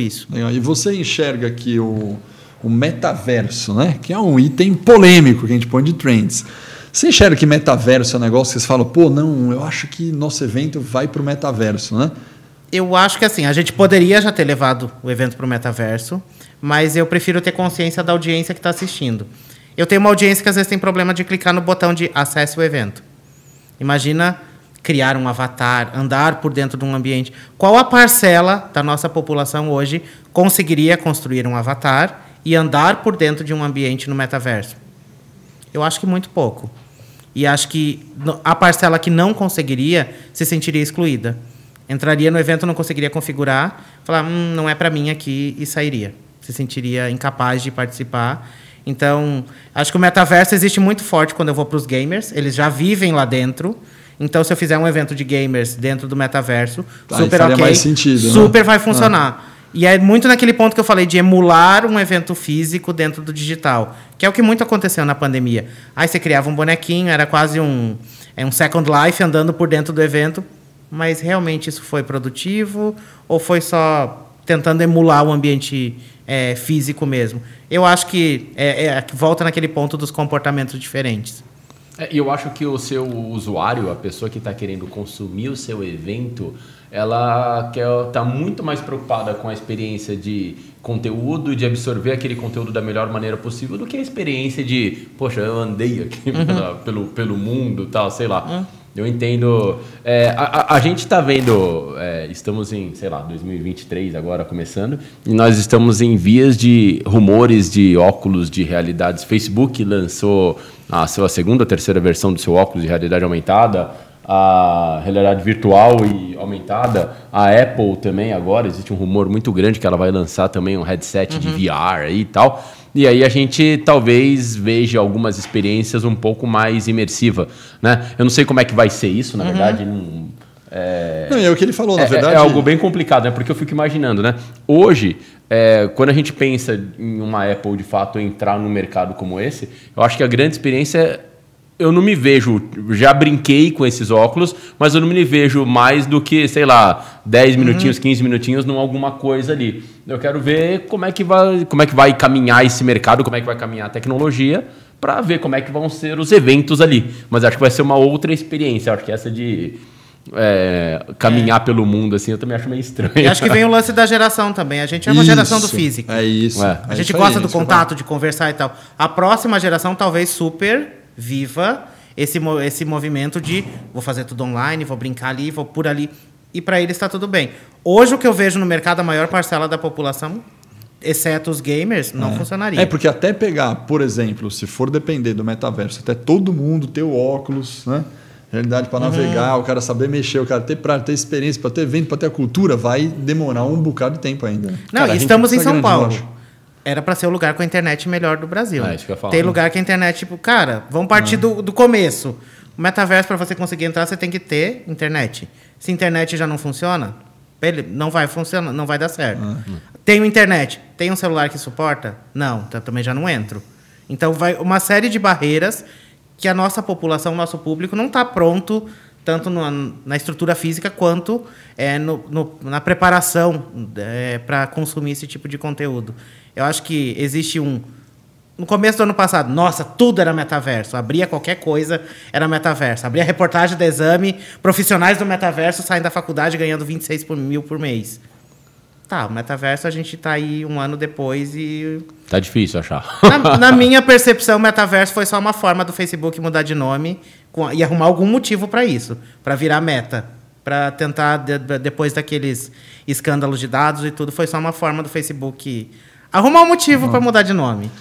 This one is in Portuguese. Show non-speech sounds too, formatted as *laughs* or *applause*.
isso. E você enxerga que o, o metaverso, né? Que é um item polêmico que a gente põe de trends. Você enxerga que metaverso é um negócio que vocês falam, pô, não, eu acho que nosso evento vai para o metaverso, né? Eu acho que assim, a gente poderia já ter levado o evento para o metaverso, mas eu prefiro ter consciência da audiência que está assistindo. Eu tenho uma audiência que às vezes tem problema de clicar no botão de acesse o evento. Imagina criar um avatar, andar por dentro de um ambiente. Qual a parcela da nossa população hoje conseguiria construir um avatar e andar por dentro de um ambiente no metaverso? Eu acho que muito pouco. E acho que a parcela que não conseguiria se sentiria excluída. Entraria no evento, não conseguiria configurar, falar, hum, não é para mim aqui e sairia. Se sentiria incapaz de participar. Então, acho que o metaverso existe muito forte quando eu vou para os gamers. Eles já vivem lá dentro então, se eu fizer um evento de gamers dentro do metaverso, ah, super ok, mais sentido, né? super né? vai ah. funcionar. Ah. E é muito naquele ponto que eu falei de emular um evento físico dentro do digital, que é o que muito aconteceu na pandemia. Aí você criava um bonequinho, era quase um, é um Second Life andando por dentro do evento, mas realmente isso foi produtivo ou foi só tentando emular o ambiente é, físico mesmo? Eu acho que é, é, volta naquele ponto dos comportamentos diferentes. É, e eu acho que o seu usuário, a pessoa que está querendo consumir o seu evento, ela quer tá muito mais preocupada com a experiência de conteúdo, de absorver aquele conteúdo da melhor maneira possível, do que a experiência de, poxa, eu andei aqui *laughs* uhum. pela, pelo, pelo mundo, tal, sei lá. Uhum. Eu entendo. É, a, a, a, gente está vendo, é, estamos em, sei lá, 2023 agora começando, e nós estamos em vias de rumores de óculos de realidades. Facebook lançou a, sua segunda, terceira versão do seu óculos de realidade aumentada, a realidade virtual e aumentada. A Apple também agora, existe um rumor muito grande que ela vai lançar também um headset uhum. de VR e tal. E aí a gente talvez veja algumas experiências um pouco mais imersiva, né? Eu não sei como é que vai ser isso, na uhum. verdade, não é... Não, é o que ele falou, na é, verdade. É algo bem complicado, né? Porque eu fico imaginando, né? Hoje, é, quando a gente pensa em uma Apple de fato entrar num mercado como esse, eu acho que a grande experiência é eu não me vejo, já brinquei com esses óculos, mas eu não me vejo mais do que, sei lá, 10 minutinhos, uhum. 15 minutinhos numa alguma coisa ali. Eu quero ver como é que vai, como é que vai caminhar esse mercado, como é que vai caminhar a tecnologia para ver como é que vão ser os eventos ali. Mas acho que vai ser uma outra experiência, acho que essa de é, caminhar é. pelo mundo, assim, eu também acho meio estranho. E acho que vem o lance da geração também. A gente é uma isso, geração do físico. É isso. É, é a gente isso gosta do contato, de conversar e tal. A próxima geração talvez super viva esse, esse movimento de vou fazer tudo online, vou brincar ali, vou por ali. E para eles está tudo bem. Hoje o que eu vejo no mercado, a maior parcela da população exceto os gamers, não é. funcionaria. É, porque até pegar, por exemplo, se for depender do metaverso, até todo mundo ter o óculos, né? realidade para uhum. navegar, o cara saber mexer, o cara ter prática, ter experiência, para ter vento para ter a cultura, vai demorar um bocado de tempo ainda. Não, cara, estamos em São Paulo. Era para ser o lugar com a internet melhor do Brasil. É, isso que eu falo, Tem lugar que a internet, tipo, cara, vamos partir ah. do, do começo. O metaverso, para você conseguir entrar, você tem que ter internet. Se internet já não funciona, ele não vai funcionar, não vai dar certo. Uhum. internet, tem um celular que suporta? Não, também já não entro. Então vai uma série de barreiras que a nossa população, o nosso público, não está pronto tanto no, na estrutura física quanto é, no, no, na preparação é, para consumir esse tipo de conteúdo. Eu acho que existe um. No começo do ano passado, nossa, tudo era metaverso. Abria qualquer coisa, era metaverso. Abria reportagem do exame, profissionais do metaverso saem da faculdade ganhando 26 mil por mês. Tá, o metaverso a gente tá aí um ano depois e. Tá difícil achar. Na, na *laughs* minha percepção, o metaverso foi só uma forma do Facebook mudar de nome com, e arrumar algum motivo para isso, para virar meta. para tentar, de, depois daqueles escândalos de dados e tudo, foi só uma forma do Facebook arrumar um motivo para mudar de nome.